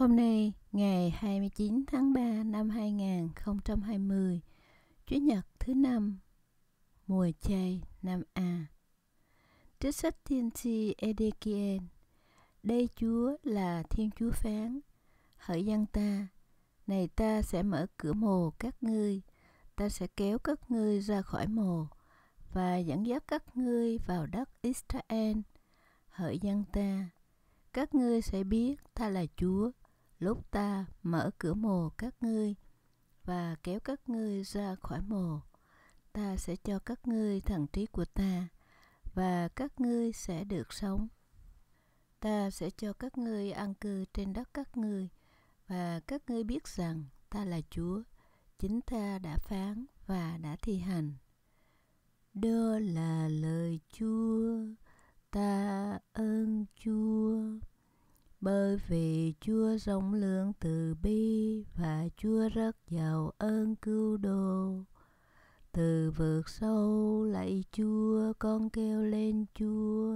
Hôm nay, ngày 29 tháng 3 năm 2020, Chủ nhật thứ năm, mùa chay năm A. Trích sách tiên tri Ezekiel. Đây Chúa là Thiên Chúa phán, hỡi dân ta, này ta sẽ mở cửa mồ các ngươi, ta sẽ kéo các ngươi ra khỏi mồ và dẫn dắt các ngươi vào đất Israel. Hỡi dân ta, các ngươi sẽ biết ta là Chúa lúc ta mở cửa mồ các ngươi và kéo các ngươi ra khỏi mồ ta sẽ cho các ngươi thần trí của ta và các ngươi sẽ được sống ta sẽ cho các ngươi an cư trên đất các ngươi và các ngươi biết rằng ta là chúa chính ta đã phán và đã thi hành đó là lời chúa vì Chúa rộng lượng từ bi và Chúa rất giàu ơn cứu độ. Từ vượt sâu lạy Chúa, con kêu lên Chúa.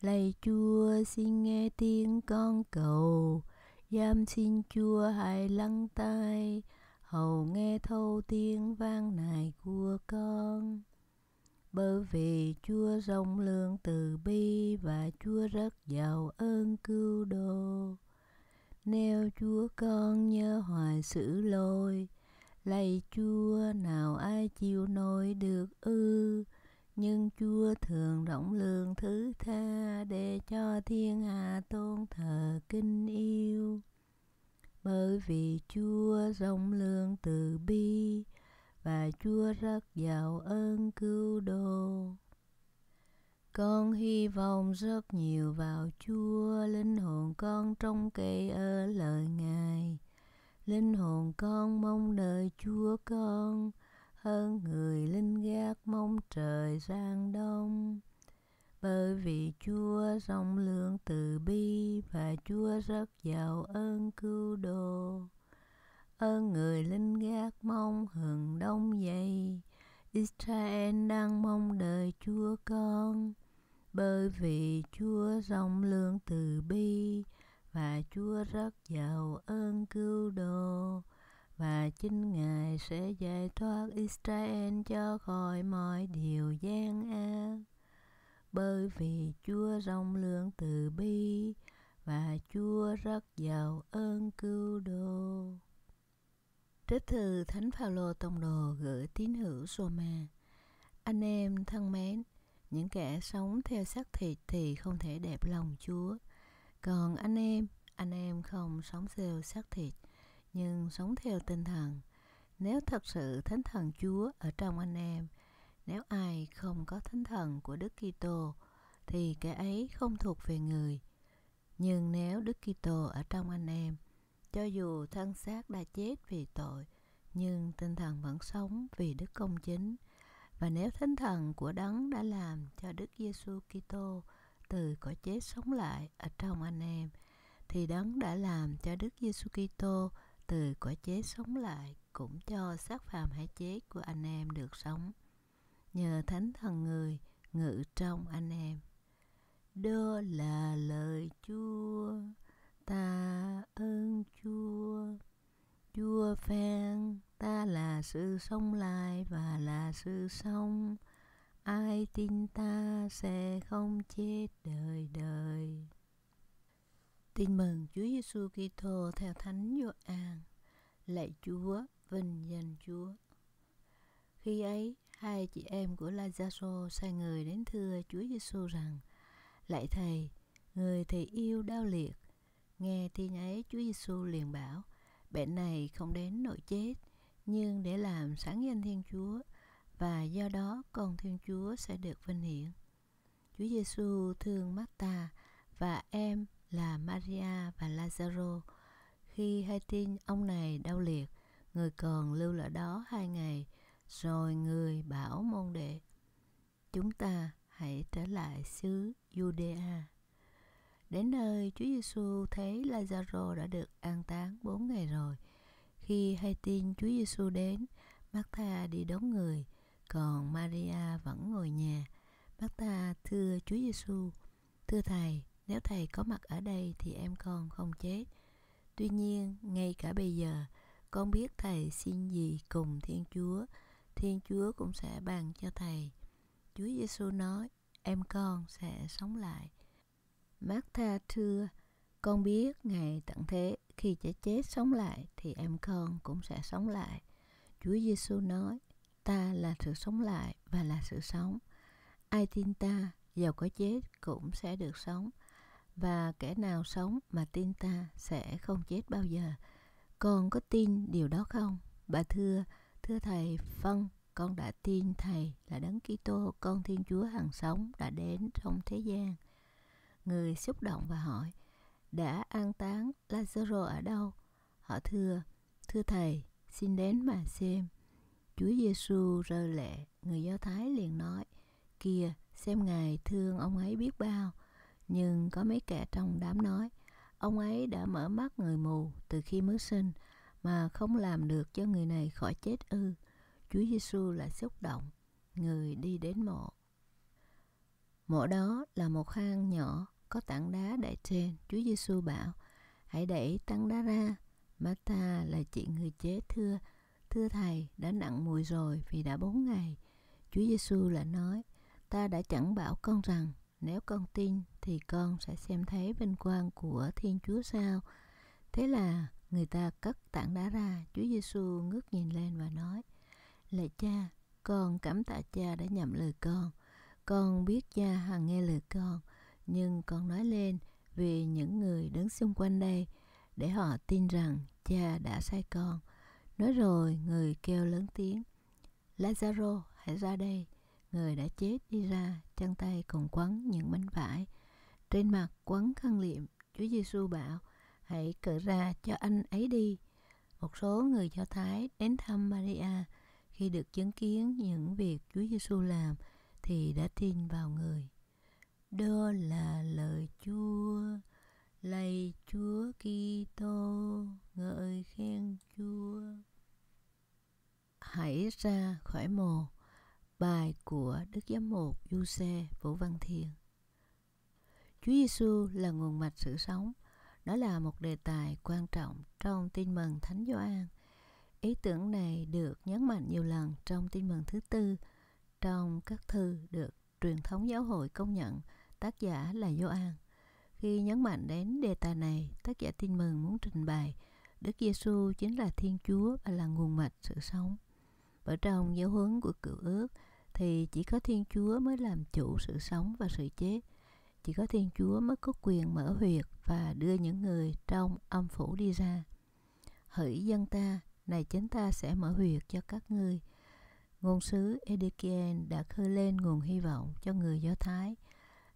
Lạy Chúa, xin nghe tiếng con cầu. Giam xin Chúa hãy lắng tai, hầu nghe thâu tiếng vang nài của con bởi vì Chúa rộng lượng từ bi và Chúa rất giàu ơn cứu độ. Nếu Chúa con nhớ hoài xử lôi, lạy Chúa nào ai chịu nổi được ư? Nhưng Chúa thường rộng lượng thứ tha để cho thiên hạ tôn thờ kinh yêu. Bởi vì Chúa rộng lượng từ bi, và Chúa rất giàu ơn cứu độ. Con hy vọng rất nhiều vào Chúa, linh hồn con trong cây ở lời Ngài. Linh hồn con mong đợi Chúa con, hơn người linh gác mong trời sang đông. Bởi vì Chúa rộng lượng từ bi và Chúa rất giàu ơn cứu độ ơn người linh gác mong hừng đông dậy Israel đang mong đợi Chúa con bởi vì Chúa rộng lượng từ bi và Chúa rất giàu ơn cứu độ và chính Ngài sẽ giải thoát Israel cho khỏi mọi điều gian ác. Bởi vì Chúa rộng lượng từ bi và Chúa rất giàu ơn cứu độ. Trích thư Thánh Phaolô Tông Đồ gửi tín hữu Roma. Anh em thân mến, những kẻ sống theo xác thịt thì không thể đẹp lòng Chúa. Còn anh em, anh em không sống theo xác thịt, nhưng sống theo tinh thần. Nếu thật sự Thánh Thần Chúa ở trong anh em, nếu ai không có Thánh Thần của Đức Kitô thì kẻ ấy không thuộc về người. Nhưng nếu Đức Kitô ở trong anh em, cho dù thân xác đã chết vì tội, nhưng tinh thần vẫn sống vì đức công chính. Và nếu thánh thần của đấng đã làm cho Đức Giêsu Kitô từ cõi chết sống lại ở trong anh em, thì đấng đã làm cho Đức Giêsu Kitô từ cõi chết sống lại cũng cho xác phàm hại chết của anh em được sống nhờ thánh thần người ngự trong anh em. Đó là lời Chúa tạ ơn chúa chúa phen ta là sự sống lại và là sự sống ai tin ta sẽ không chết đời đời tin mừng chúa giêsu kitô theo thánh gioan lạy chúa vinh danh chúa khi ấy hai chị em của Lazaro sai người đến thưa Chúa Giêsu rằng: Lạy thầy, người thầy yêu đau liệt Nghe tin ấy, Chúa Giêsu liền bảo, bệnh này không đến nội chết, nhưng để làm sáng danh Thiên Chúa, và do đó con Thiên Chúa sẽ được vinh hiển. Chúa Giêsu thương Marta và em là Maria và Lazaro. Khi hay tin ông này đau liệt, người còn lưu lại đó hai ngày, rồi người bảo môn đệ, chúng ta hãy trở lại xứ Judea. Đến nơi, Chúa Giêsu thấy Lazaro đã được an táng 4 ngày rồi. Khi hay tin Chúa Giêsu đến, Martha đi đón người, còn Maria vẫn ngồi nhà. Martha thưa Chúa Giêsu: "Thưa thầy, nếu thầy có mặt ở đây thì em con không chết. Tuy nhiên, ngay cả bây giờ, con biết thầy xin gì cùng Thiên Chúa, Thiên Chúa cũng sẽ ban cho thầy." Chúa Giêsu nói: "Em con sẽ sống lại." Martha thưa, con biết ngày tận thế khi trẻ chết sống lại thì em con cũng sẽ sống lại. Chúa Giêsu nói, ta là sự sống lại và là sự sống. Ai tin ta, dầu có chết cũng sẽ được sống. Và kẻ nào sống mà tin ta sẽ không chết bao giờ. Con có tin điều đó không? Bà thưa, thưa thầy, vâng, con đã tin thầy là đấng Kitô, con Thiên Chúa Hằng sống đã đến trong thế gian Người xúc động và hỏi, đã an táng Lazaro ở đâu? Họ thưa, thưa thầy, xin đến mà xem. Chúa Giêsu rơi lệ, người Do Thái liền nói, kia xem ngài thương ông ấy biết bao. Nhưng có mấy kẻ trong đám nói, ông ấy đã mở mắt người mù từ khi mới sinh mà không làm được cho người này khỏi chết ư. Chúa Giêsu lại xúc động, người đi đến mộ. Mộ đó là một hang nhỏ có tảng đá đậy trên, Chúa Giêsu bảo, hãy đẩy tảng đá ra. Martha là chị người chế thưa, thưa thầy đã nặng mùi rồi vì đã bốn ngày. Chúa Giêsu lại nói, ta đã chẳng bảo con rằng nếu con tin thì con sẽ xem thấy vinh quang của Thiên Chúa sao. Thế là người ta cất tảng đá ra, Chúa Giêsu ngước nhìn lên và nói: Lạy Cha, con cảm tạ Cha đã nhậm lời con. Con biết Cha hằng nghe lời con nhưng con nói lên vì những người đứng xung quanh đây để họ tin rằng cha đã sai con. Nói rồi người kêu lớn tiếng, Lazaro hãy ra đây. Người đã chết đi ra, chân tay còn quấn những bánh vải. Trên mặt quấn khăn liệm, Chúa Giêsu bảo, hãy cởi ra cho anh ấy đi. Một số người Do Thái đến thăm Maria khi được chứng kiến những việc Chúa Giêsu làm thì đã tin vào người. Đó là lời Chúa, lạy Chúa Kitô, ngợi khen Chúa. Hãy ra khỏi mồ, bài của Đức Giám mục Du Vũ Văn Thiên. Chúa Giêsu là nguồn mạch sự sống. Đó là một đề tài quan trọng trong Tin mừng Thánh Gioan. Ý tưởng này được nhấn mạnh nhiều lần trong Tin mừng thứ tư, trong các thư được truyền thống giáo hội công nhận – tác giả là Gioan. Khi nhấn mạnh đến đề tài này, tác giả tin mừng muốn trình bày Đức Giêsu chính là Thiên Chúa và là nguồn mạch sự sống. Ở trong giáo huấn của cựu ước thì chỉ có Thiên Chúa mới làm chủ sự sống và sự chết. Chỉ có Thiên Chúa mới có quyền mở huyệt và đưa những người trong âm phủ đi ra. Hỡi dân ta, này chính ta sẽ mở huyệt cho các ngươi. Ngôn sứ Ezekiel đã khơi lên nguồn hy vọng cho người Do Thái –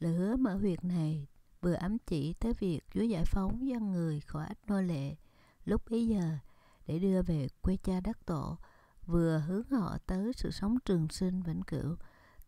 Lời hứa mở huyệt này vừa ám chỉ tới việc Chúa giải phóng dân người khỏi ách nô lệ lúc bấy giờ để đưa về quê cha đất tổ, vừa hướng họ tới sự sống trường sinh vĩnh cửu,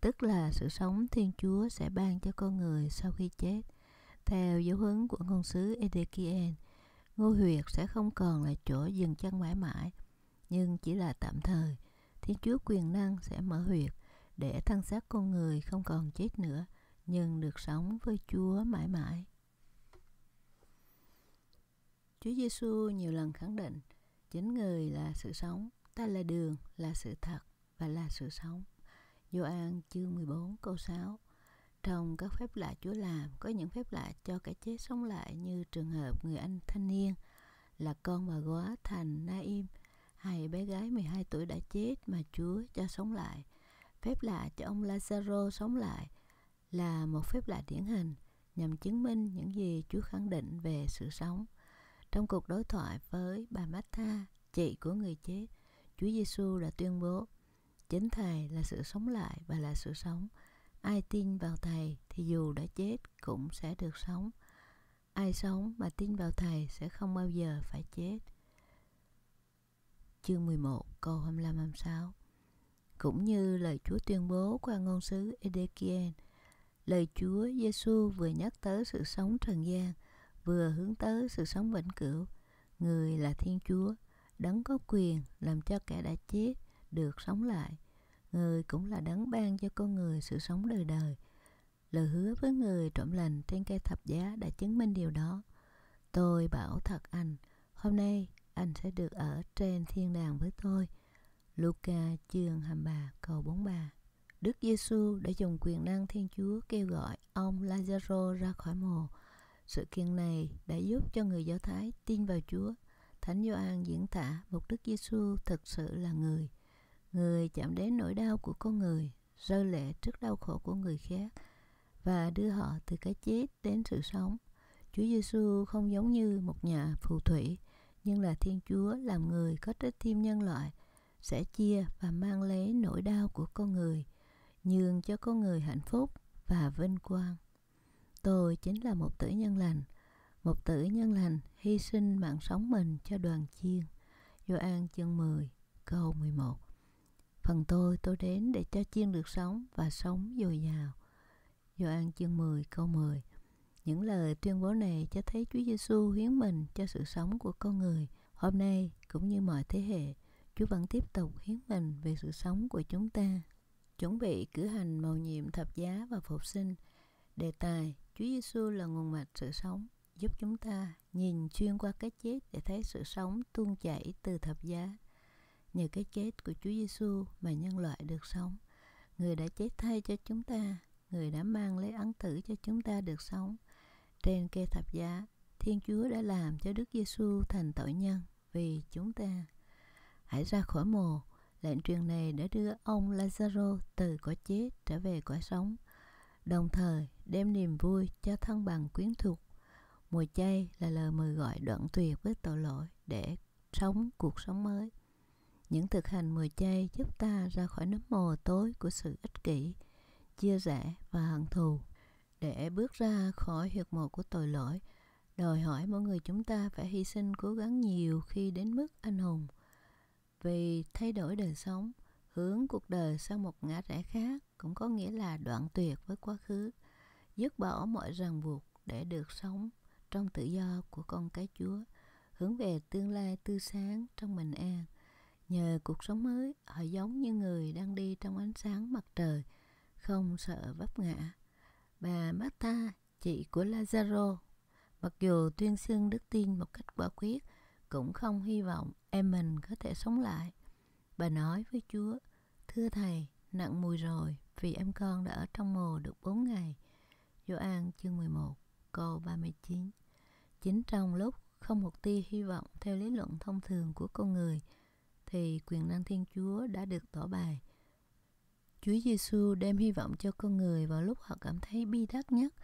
tức là sự sống Thiên Chúa sẽ ban cho con người sau khi chết. Theo dấu hướng của ngôn sứ Ezekiel, ngôi huyệt sẽ không còn là chỗ dừng chân mãi mãi, nhưng chỉ là tạm thời. Thiên Chúa quyền năng sẽ mở huyệt để thân xác con người không còn chết nữa nhưng được sống với Chúa mãi mãi. Chúa Giêsu nhiều lần khẳng định chính người là sự sống, ta là đường, là sự thật và là sự sống. Gioan chương 14 câu 6 Trong các phép lạ Chúa làm có những phép lạ cho cái chết sống lại như trường hợp người anh thanh niên là con bà góa thành Naim hay bé gái 12 tuổi đã chết mà Chúa cho sống lại. Phép lạ cho ông Lazaro sống lại – là một phép lạ điển hình nhằm chứng minh những gì Chúa khẳng định về sự sống. Trong cuộc đối thoại với bà Martha, chị của người chết, Chúa Giêsu đã tuyên bố Chính Thầy là sự sống lại và là sự sống. Ai tin vào Thầy thì dù đã chết cũng sẽ được sống. Ai sống mà tin vào Thầy sẽ không bao giờ phải chết. Chương 11 câu 25-26 Cũng như lời Chúa tuyên bố qua ngôn sứ Ezekiel Lời Chúa Giêsu vừa nhắc tới sự sống trần gian, vừa hướng tới sự sống vĩnh cửu. Người là Thiên Chúa, đấng có quyền làm cho kẻ đã chết được sống lại. Người cũng là đấng ban cho con người sự sống đời đời. Lời hứa với người trộm lành trên cây thập giá đã chứng minh điều đó. Tôi bảo thật anh, hôm nay anh sẽ được ở trên thiên đàng với tôi. Luca chương 23 câu 43 Đức Giêsu đã dùng quyền năng Thiên Chúa kêu gọi ông Lazaro ra khỏi mồ. Sự kiện này đã giúp cho người Do Thái tin vào Chúa. Thánh Gioan diễn tả một Đức Giêsu thực sự là người. Người chạm đến nỗi đau của con người, rơi lệ trước đau khổ của người khác và đưa họ từ cái chết đến sự sống. Chúa Giêsu không giống như một nhà phù thủy, nhưng là Thiên Chúa làm người có trái tim nhân loại, sẽ chia và mang lấy nỗi đau của con người nhường cho con người hạnh phúc và vinh quang. Tôi chính là một tử nhân lành, một tử nhân lành hy sinh mạng sống mình cho đoàn chiên. Gioan chương 10, câu 11. Phần tôi tôi đến để cho chiên được sống và sống dồi dào. Gioan chương 10, câu 10. Những lời tuyên bố này cho thấy Chúa Giêsu hiến mình cho sự sống của con người. Hôm nay cũng như mọi thế hệ, Chúa vẫn tiếp tục hiến mình về sự sống của chúng ta chuẩn bị cử hành mầu nhiệm thập giá và phục sinh. Đề tài Chúa Giêsu là nguồn mạch sự sống giúp chúng ta nhìn xuyên qua cái chết để thấy sự sống tuôn chảy từ thập giá. Nhờ cái chết của Chúa Giêsu mà nhân loại được sống. Người đã chết thay cho chúng ta, người đã mang lấy ấn tử cho chúng ta được sống. Trên cây thập giá, Thiên Chúa đã làm cho Đức Giêsu thành tội nhân vì chúng ta. Hãy ra khỏi mồ, Lệnh truyền này đã đưa ông Lazaro từ cõi chết trở về cõi sống, đồng thời đem niềm vui cho thân bằng quyến thuộc. Mùa chay là lời mời gọi đoạn tuyệt với tội lỗi để sống cuộc sống mới. Những thực hành mùa chay giúp ta ra khỏi nấm mồ tối của sự ích kỷ, chia rẽ và hận thù. Để bước ra khỏi huyệt mộ của tội lỗi, đòi hỏi mỗi người chúng ta phải hy sinh cố gắng nhiều khi đến mức anh hùng – vì thay đổi đời sống hướng cuộc đời sang một ngã rẽ khác cũng có nghĩa là đoạn tuyệt với quá khứ dứt bỏ mọi ràng buộc để được sống trong tự do của con cái chúa hướng về tương lai tươi sáng trong bình an nhờ cuộc sống mới họ giống như người đang đi trong ánh sáng mặt trời không sợ vấp ngã bà Martha chị của Lazaro mặc dù tuyên xưng đức tin một cách quả quyết cũng không hy vọng em mình có thể sống lại. Bà nói với Chúa, Thưa Thầy, nặng mùi rồi vì em con đã ở trong mồ được 4 ngày. Gioan chương 11, câu 39 Chính trong lúc không một tia hy vọng theo lý luận thông thường của con người, thì quyền năng Thiên Chúa đã được tỏ bài. Chúa Giêsu đem hy vọng cho con người vào lúc họ cảm thấy bi đát nhất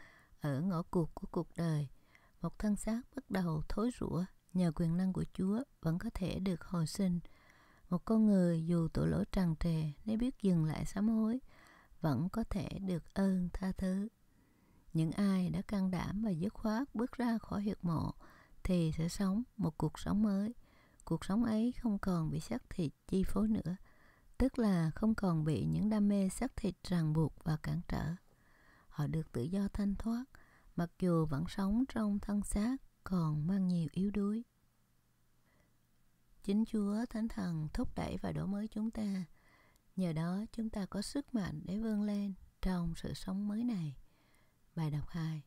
ở ngõ cụt của cuộc đời. Một thân xác bắt đầu thối rủa nhờ quyền năng của Chúa vẫn có thể được hồi sinh. Một con người dù tội lỗi tràn trề nếu biết dừng lại sám hối vẫn có thể được ơn tha thứ. Những ai đã can đảm và dứt khoát bước ra khỏi huyệt mộ thì sẽ sống một cuộc sống mới. Cuộc sống ấy không còn bị xác thịt chi phối nữa, tức là không còn bị những đam mê xác thịt ràng buộc và cản trở. Họ được tự do thanh thoát, mặc dù vẫn sống trong thân xác còn mang nhiều yếu đuối. Chính Chúa Thánh Thần thúc đẩy và đổi mới chúng ta. Nhờ đó chúng ta có sức mạnh để vươn lên trong sự sống mới này. Bài đọc 2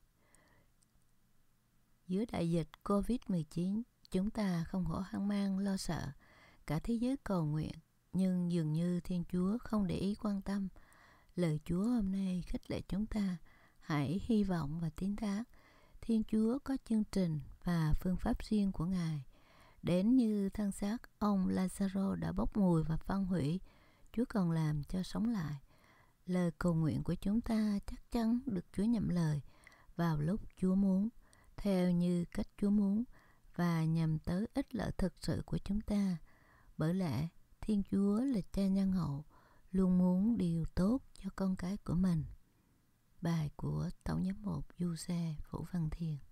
Dưới đại dịch Covid-19, chúng ta không hổ hoang mang lo sợ. Cả thế giới cầu nguyện, nhưng dường như Thiên Chúa không để ý quan tâm. Lời Chúa hôm nay khích lệ chúng ta, hãy hy vọng và tín thác Thiên Chúa có chương trình và phương pháp riêng của Ngài. Đến như thân xác ông Lazaro đã bốc mùi và phân hủy, Chúa còn làm cho sống lại. Lời cầu nguyện của chúng ta chắc chắn được Chúa nhậm lời vào lúc Chúa muốn, theo như cách Chúa muốn và nhằm tới ích lợi thực sự của chúng ta. Bởi lẽ Thiên Chúa là cha nhân hậu, luôn muốn điều tốt cho con cái của mình. Bài của Tổng giám mục Du Xe Vũ Văn Thiền